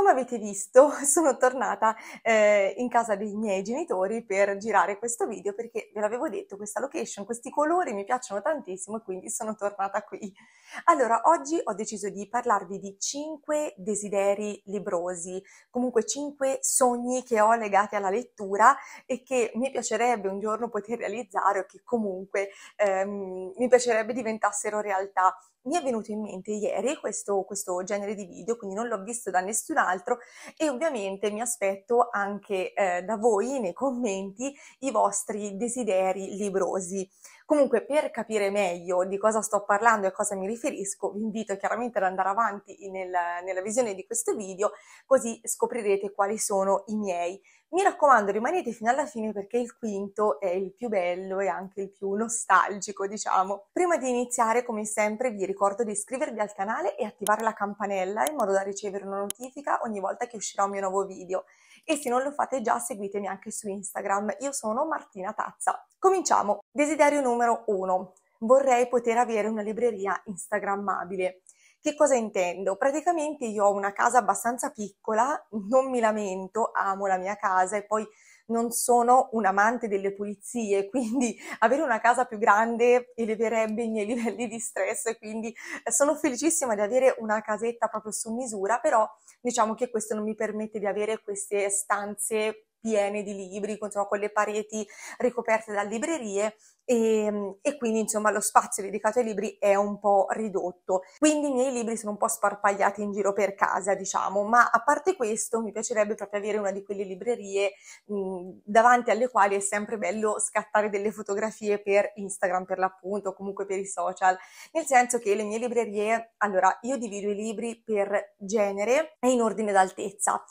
Come avete visto, sono tornata eh, in casa dei miei genitori per girare questo video perché ve l'avevo detto, questa location, questi colori mi piacciono tantissimo e quindi sono tornata qui. Allora, oggi ho deciso di parlarvi di 5 desideri librosi, comunque 5 sogni che ho legati alla lettura e che mi piacerebbe un giorno poter realizzare o che comunque ehm, mi piacerebbe diventassero realtà mi è venuto in mente ieri questo, questo, genere di video, quindi non l'ho visto da nessun altro e ovviamente mi aspetto anche eh, da voi nei commenti i vostri desideri librosi. Comunque, per capire meglio di cosa sto parlando e a cosa mi riferisco, vi invito chiaramente ad andare avanti nel, nella visione di questo video, così scoprirete quali sono i miei. Mi raccomando, rimanete fino alla fine perché il quinto è il più bello e anche il più nostalgico, diciamo. Prima di iniziare, come sempre, vi ricordo di iscrivervi al canale e attivare la campanella in modo da ricevere una notifica ogni volta che uscirà un mio nuovo video. E se non lo fate già, seguitemi anche su Instagram. Io sono Martina Tazza. Cominciamo! Desiderio numero 1. Vorrei poter avere una libreria instagrammabile. Che cosa intendo? Praticamente io ho una casa abbastanza piccola, non mi lamento, amo la mia casa e poi non sono un amante delle pulizie, quindi avere una casa più grande eleverebbe i miei livelli di stress, quindi eh, sono felicissima di avere una casetta proprio su misura, però diciamo che questo non mi permette di avere queste stanze piene di libri, insomma, con le pareti ricoperte da librerie e, ehm, e, quindi insomma lo spazio dedicato ai libri è un po' ridotto. Quindi i miei libri sono un po' sparpagliati in giro per casa, diciamo, ma a parte questo mi piacerebbe proprio avere una di quelle librerie mh, davanti alle quali è sempre bello scattare delle fotografie per Instagram per l'appunto, o comunque per i social, nel senso che le mie librerie, allora io divido i libri per genere e in ordine d'altezza.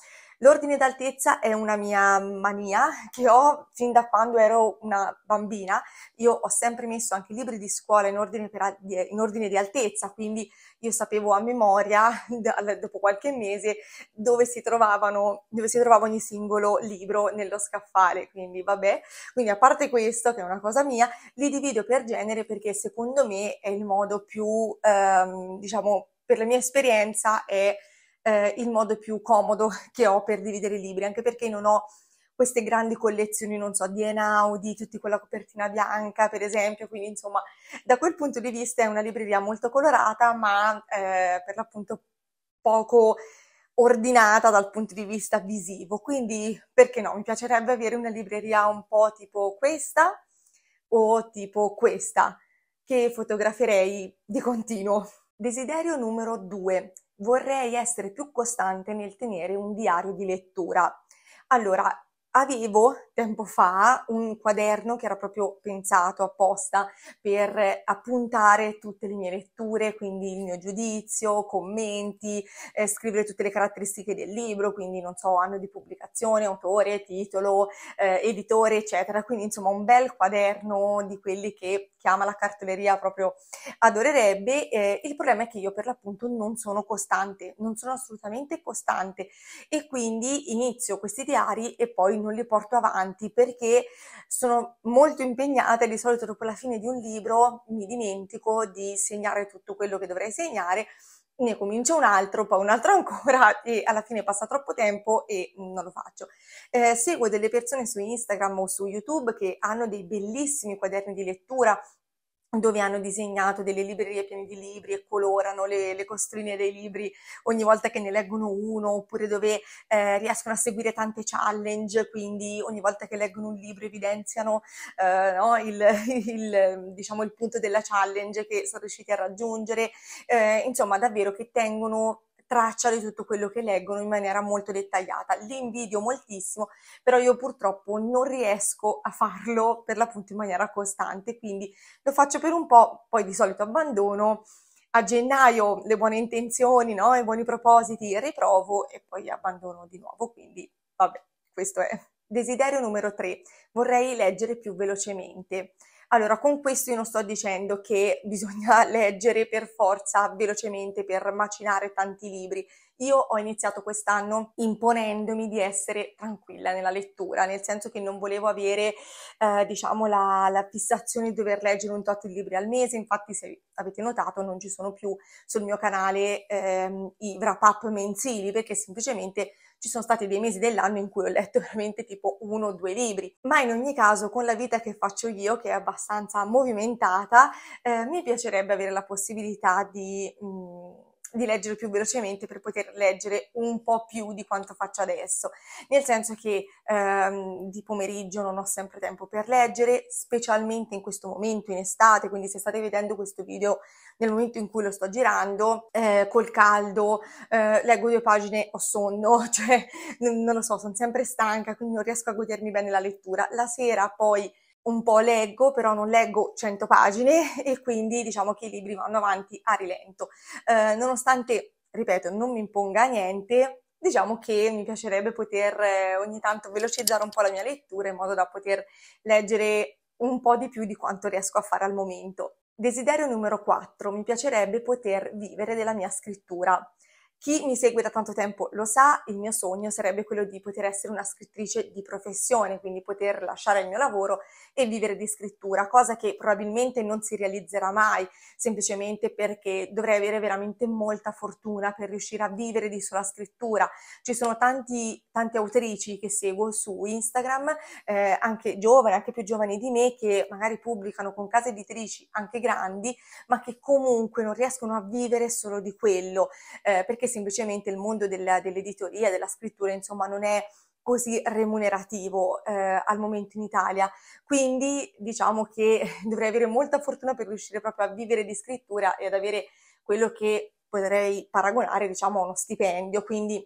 L'ordine d'altezza è una mia mania che ho fin da quando ero una bambina. Io ho sempre messo anche i libri di scuola in ordine, per, in ordine di altezza, quindi io sapevo a memoria, dopo qualche mese, dove si, trovavano, dove si trovava ogni singolo libro nello scaffale. Quindi vabbè, quindi a parte questo, che è una cosa mia, li divido per genere perché secondo me è il modo più, ehm, diciamo, per la mia esperienza è eh, il modo più comodo che ho per dividere i libri, anche perché non ho queste grandi collezioni, non so, di Enaudi, tutti con la copertina bianca, per esempio, quindi insomma, da quel punto di vista è una libreria molto colorata, ma eh, per l'appunto poco ordinata dal punto di vista visivo. Quindi, perché no? Mi piacerebbe avere una libreria un po' tipo questa o tipo questa, che fotograferei di continuo. Desiderio numero due, vorrei essere più costante nel tenere un diario di lettura. Allora, avevo tempo fa un quaderno che era proprio pensato apposta per appuntare tutte le mie letture, quindi il mio giudizio, commenti, eh, scrivere tutte le caratteristiche del libro, quindi non so, anno di pubblicazione, autore, titolo, eh, editore, eccetera. Quindi insomma un bel quaderno di quelli che chiama la cartoleria proprio adorerebbe. Eh, il problema è che io per l'appunto non sono costante, non sono assolutamente costante e quindi inizio questi diari e poi non li porto avanti avanti perché sono molto impegnata e di solito dopo la fine di un libro mi dimentico di segnare tutto quello che dovrei segnare ne comincio un altro, poi un altro ancora e alla fine passa troppo tempo e non lo faccio. Eh, seguo delle persone su Instagram o su YouTube che hanno dei bellissimi quaderni di lettura dove hanno disegnato delle librerie piene di libri e colorano le, le costrine dei libri ogni volta che ne leggono uno, oppure dove eh, riescono a seguire tante challenge, quindi ogni volta che leggono un libro evidenziano eh, no, il, il, diciamo, il punto della challenge che sono riusciti a raggiungere, eh, insomma davvero che tengono traccia di tutto quello che leggono in maniera molto dettagliata. Li invidio moltissimo, però io purtroppo non riesco a farlo per l'appunto in maniera costante, quindi lo faccio per un po', poi di solito abbandono. A gennaio le buone intenzioni, no? i buoni propositi riprovo e poi abbandono di nuovo, quindi vabbè, questo è. Desiderio numero 3. Vorrei leggere più velocemente. Allora, con questo io non sto dicendo che bisogna leggere per forza velocemente per macinare tanti libri. Io ho iniziato quest'anno imponendomi di essere tranquilla nella lettura, nel senso che non volevo avere, eh, diciamo, la, la, fissazione di dover leggere un tot di libri al mese. Infatti, se avete notato, non ci sono più sul mio canale ehm, i wrap up mensili perché semplicemente ci sono stati dei mesi dell'anno in cui ho letto veramente tipo uno o due libri, ma in ogni caso con la vita che faccio io, che è abbastanza movimentata, eh, mi piacerebbe avere la possibilità di... Mh, mm, di leggere più velocemente per poter leggere un po' più di quanto faccio adesso, nel senso che ehm, di pomeriggio non ho sempre tempo per leggere, specialmente in questo momento in estate, quindi se state vedendo questo video nel momento in cui lo sto girando, eh, col caldo, eh, leggo due pagine, ho sonno, cioè non, lo so, sono sempre stanca, quindi non riesco a godermi bene la lettura. La sera poi un po' leggo, però non leggo 100 pagine e quindi diciamo che i libri vanno avanti a rilento. Eh, nonostante, ripeto, non mi imponga niente, diciamo che mi piacerebbe poter eh, ogni tanto velocizzare un po' la mia lettura in modo da poter leggere un po' di più di quanto riesco a fare al momento. Desiderio numero 4, mi piacerebbe poter vivere della mia scrittura. Chi mi segue da tanto tempo lo sa, il mio sogno sarebbe quello di poter essere una scrittrice di professione, quindi poter lasciare il mio lavoro e vivere di scrittura, cosa che probabilmente non si realizzerà mai, semplicemente perché dovrei avere veramente molta fortuna per riuscire a vivere di sola scrittura. Ci sono tanti, tante autrici che seguo su Instagram, eh, anche giovani, anche più giovani di me, che magari pubblicano con case editrici anche grandi, ma che comunque non riescono a vivere solo di quello, eh, perché semplicemente il mondo della, dell'editoria, della scrittura, insomma, non è così remunerativo eh, al momento in Italia. Quindi diciamo che dovrei avere molta fortuna per riuscire proprio a vivere di scrittura e ad avere quello che potrei paragonare, diciamo, a uno stipendio. Quindi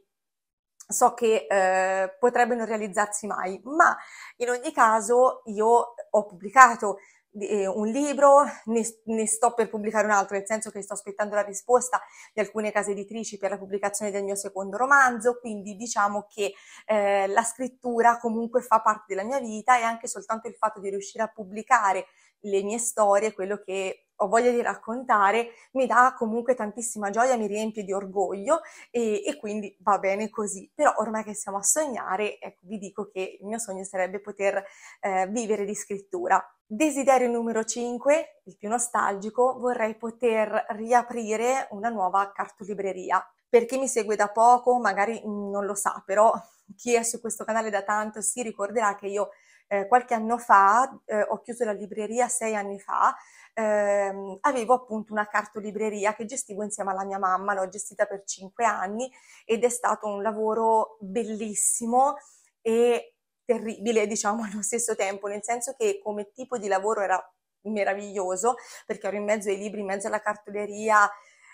so che eh, potrebbe non realizzarsi mai, ma in ogni caso io ho pubblicato eh, un libro, ne, ne, sto per pubblicare un altro, nel senso che sto aspettando la risposta di alcune case editrici per la pubblicazione del mio secondo romanzo, quindi diciamo che eh, la scrittura comunque fa parte della mia vita e anche soltanto il fatto di riuscire a pubblicare le mie storie, quello che ho voglia di raccontare, mi dà comunque tantissima gioia, mi riempie di orgoglio e, e quindi va bene così. Però ormai che siamo a sognare, ecco, vi dico che il mio sogno sarebbe poter eh, vivere di scrittura. Desiderio numero 5, il più nostalgico, vorrei poter riaprire una nuova cartolibreria. Per chi mi segue da poco, magari non lo sa, però chi è su questo canale da tanto si ricorderà che io eh, qualche anno fa, eh, ho chiuso la libreria sei anni fa, ehm, avevo appunto una cartolibreria che gestivo insieme alla mia mamma, l'ho gestita per cinque anni ed è stato un lavoro bellissimo e terribile diciamo allo stesso tempo, nel senso che come tipo di lavoro era meraviglioso perché ero in mezzo ai libri, in mezzo alla cartoleria,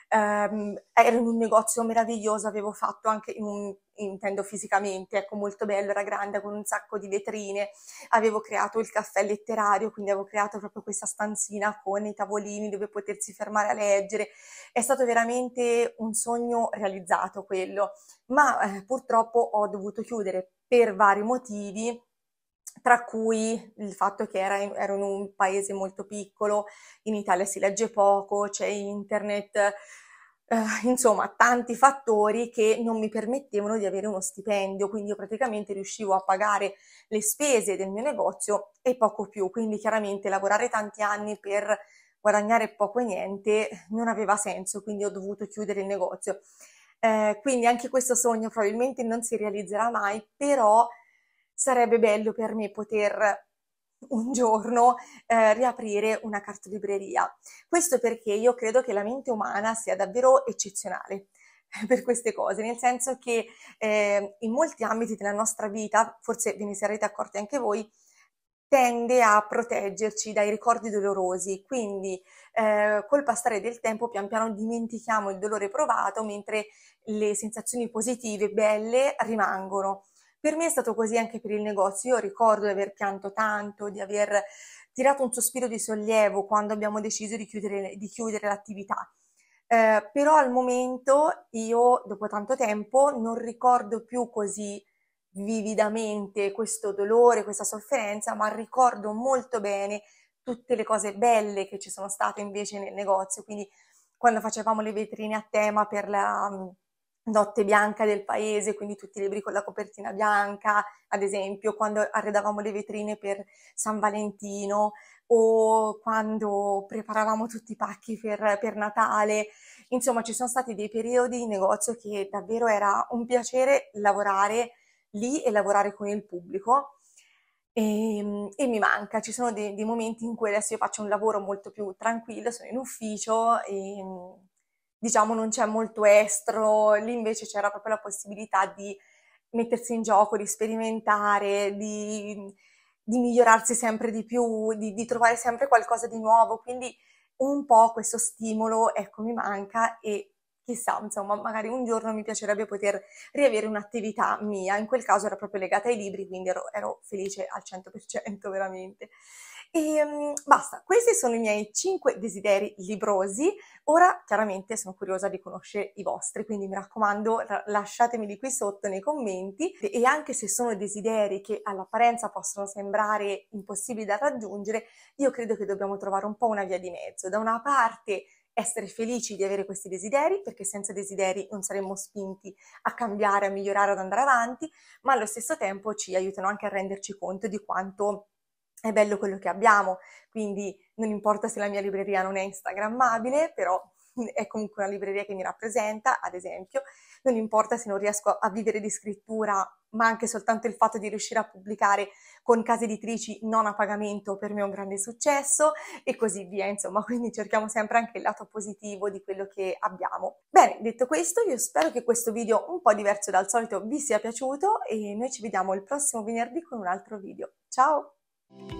ehm, era in un negozio meraviglioso, avevo fatto anche in un, intendo fisicamente, ecco molto bello, era grande con un sacco di vetrine, avevo creato il caffè letterario, quindi avevo creato proprio questa stanzina con i tavolini dove potersi fermare a leggere, è stato veramente un sogno realizzato quello, ma eh, purtroppo ho dovuto chiudere per vari motivi tra cui il fatto che era in, ero in un paese molto piccolo, in Italia si legge poco, c'è internet, eh, insomma tanti fattori che non mi permettevano di avere uno stipendio, quindi io praticamente riuscivo a pagare le spese del mio negozio e poco più, quindi chiaramente lavorare tanti anni per guadagnare poco e niente non aveva senso, quindi ho dovuto chiudere il negozio. Eh, quindi anche questo sogno probabilmente non si realizzerà mai, però sarebbe bello per me poter un giorno eh, riaprire una cartolibreria. Questo perché io credo che la mente umana sia davvero eccezionale per queste cose, nel senso che eh, in molti ambiti della nostra vita, forse ve ne sarete accorti anche voi, tende a proteggerci dai ricordi dolorosi, quindi eh, col passare del tempo pian piano dimentichiamo il dolore provato mentre le sensazioni positive, belle, rimangono. Per me è stato così anche per il negozio. Io ricordo di aver pianto tanto, di aver tirato un sospiro di sollievo quando abbiamo deciso di chiudere, di chiudere l'attività. Eh, però al momento io, dopo tanto tempo, non ricordo più così vividamente questo dolore, questa sofferenza, ma ricordo molto bene tutte le cose belle che ci sono state invece nel negozio. Quindi quando facevamo le vetrine a tema per la Notte bianca del paese, quindi tutti i libri con la copertina bianca, ad esempio quando arredavamo le vetrine per San Valentino o quando preparavamo tutti i pacchi per, per Natale. Insomma, ci sono stati dei periodi in negozio che davvero era un piacere lavorare lì e lavorare con il pubblico. E, ehm, e, mi manca, ci sono dei, dei, momenti in cui adesso io faccio un lavoro molto più tranquillo, sono in ufficio e ehm, diciamo non c'è molto estro, lì invece c'era proprio la possibilità di mettersi in gioco, di sperimentare, di, di migliorarsi sempre di più, di, di, trovare sempre qualcosa di nuovo, quindi un po' questo stimolo, ecco, mi manca e chissà, insomma, magari un giorno mi piacerebbe poter riavere un'attività mia, in quel caso era proprio legata ai libri, quindi ero, ero felice al 100% veramente. E um, basta, questi sono i miei 5 desideri librosi. Ora chiaramente sono curiosa di conoscere i vostri, quindi mi raccomando lasciatemeli qui sotto nei commenti e anche se sono desideri che all'apparenza possono sembrare impossibili da raggiungere, io credo che dobbiamo trovare un po' una via di mezzo. Da una parte essere felici di avere questi desideri, perché senza desideri non saremmo spinti a cambiare, a migliorare, ad andare avanti, ma allo stesso tempo ci aiutano anche a renderci conto di quanto è bello quello che abbiamo, quindi non importa se la mia libreria non è instagrammabile, però è comunque una libreria che mi rappresenta, ad esempio, non importa se non riesco a vivere di scrittura, ma anche soltanto il fatto di riuscire a pubblicare con case editrici non a pagamento per me è un grande successo e così via, insomma, quindi cerchiamo sempre anche il lato positivo di quello che abbiamo. Bene, detto questo, io spero che questo video un po' diverso dal solito vi sia piaciuto e noi ci vediamo il prossimo venerdì con un altro video. Ciao! Thank you.